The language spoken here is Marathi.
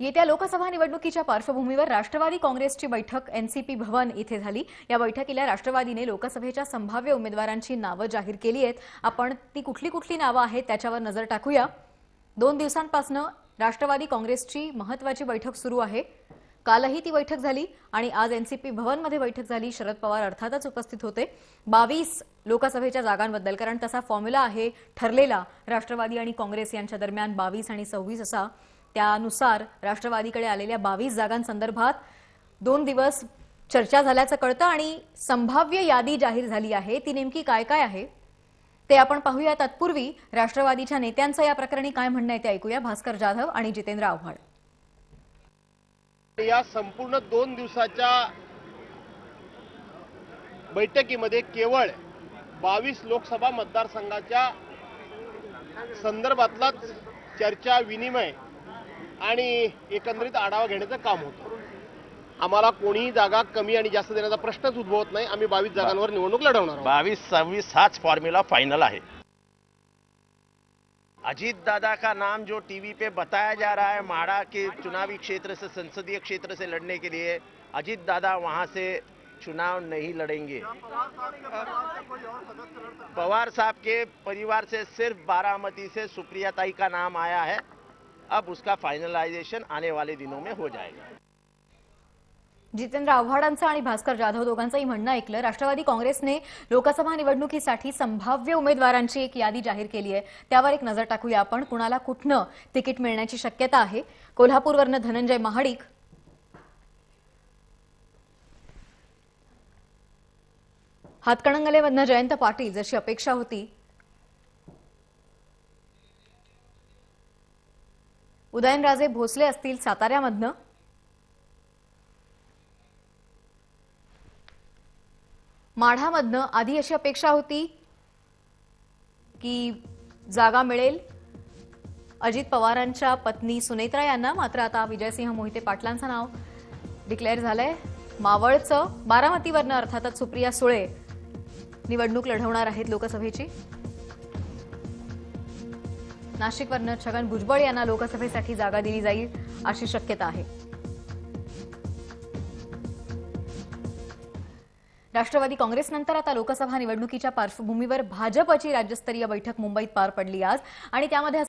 येत्या लोकसभा निवडणुकीच्या पार्श्वभूमीवर राष्ट्रवादी काँग्रेसची बैठक एनसीपी भवन इथे झाली या बैठकीला राष्ट्रवादीने लोकसभेच्या संभाव्य उमेदवारांची नावं जाहीर केली आहेत आपण ती कुठली कुठली नावं आहेत त्याच्यावर नजर टाकूया दोन दिवसांपासून राष्ट्रवादी काँग्रेसची महत्वाची बैठक सुरू आहे कालही ती बैठक झाली आणि आज एनसीपी भवनमध्ये बैठक झाली शरद पवार अर्थातच उपस्थित होते बावीस लोकसभेच्या जागांबद्दल कारण तसा फॉर्म्युला आहे ठरलेला राष्ट्रवादी आणि काँग्रेस यांच्या दरम्यान बावीस आणि सव्वीस असा त्यानुसार राष्ट्रवादीकडे आलेल्या बावीस जागांसंदर्भात दोन दिवस चर्चा झाल्याचं कळतं आणि संभाव्य यादी जाहीर झाली आहे ती नेमकी काय काय आहे ते आपण पाहूया तत्पूर्वी राष्ट्रवादीच्या नेत्यांचं या प्रकरणी काय म्हणणं आहे ते ऐकूया भास्कर जाधव आणि जितेंद्र आव्हाड या संपूर्ण दोन दिवसाच्या बैठकीमध्ये केवळ बावीस लोकसभा मतदारसंघाच्या संदर्भातलाच चर्चा विनिमय एकंदरीत आढावा घेने काम होतं आम्हाला को जागा कमी और जास्त देने का प्रश्न उद्भवत नाही आम्ही बावीस जागांवर निवणूक लड़व बावीस सवीस हाच फॉर्म्युला फाइनल है अजीत दादा का नाम जो टीवी पे बताया जा रहा है माड़ा के चुनावी क्षेत्र से संसदीय क्षेत्र से लड़ने के लिए अजीत दादा वहां से चुनाव नहीं लड़ेंगे पवार साहब के परिवार से सिर्फ बारामती से सुप्रिया ताई का नाम आया है अब उसका फाइनलाइजेशन आने वाले दिनों में हो जाएगा जितेंद्र आव्हाडांचं आणि भास्कर जाधव दोघांचंही म्हणणं ऐकलं राष्ट्रवादी काँग्रेसने लोकसभा निवडणुकीसाठी संभाव्य उमेदवारांची एक यादी जाहीर केली आहे त्यावर एक नजर टाकूया आपण कुणाला कुठनं तिकीट मिळण्याची शक्यता आहे कोल्हापूरवरनं धनंजय महाडिक हातकणंगलेमधनं जयंत पाटील जशी अपेक्षा होती उदयनराजे भोसले असतील साताऱ्यामधनं माढामधनं आधी अशी अपेक्षा होती की जागा मिळेल अजित पवारांच्या पत्नी सुनेत्रा यांना मात्र आता विजयसिंह मोहिते पाटलांचं नाव डिक्लेअर झालंय मावळचं बारामतीवरनं अर्थातच सुप्रिया सुळे निवडणूक लढवणार आहेत लोकसभेची नाशिकवरनं छगन भुजबळ यांना लोकसभेसाठी जागा दिली जाईल अशी शक्यता आहे राष्ट्रवादी काँग्रेसनंतर आता लोकसभा निवडणुकीच्या पार्श्वभूमीवर भाजपची राज्यस्तरीय बैठक मुंबईत पार पडली आज आणि त्यामध्ये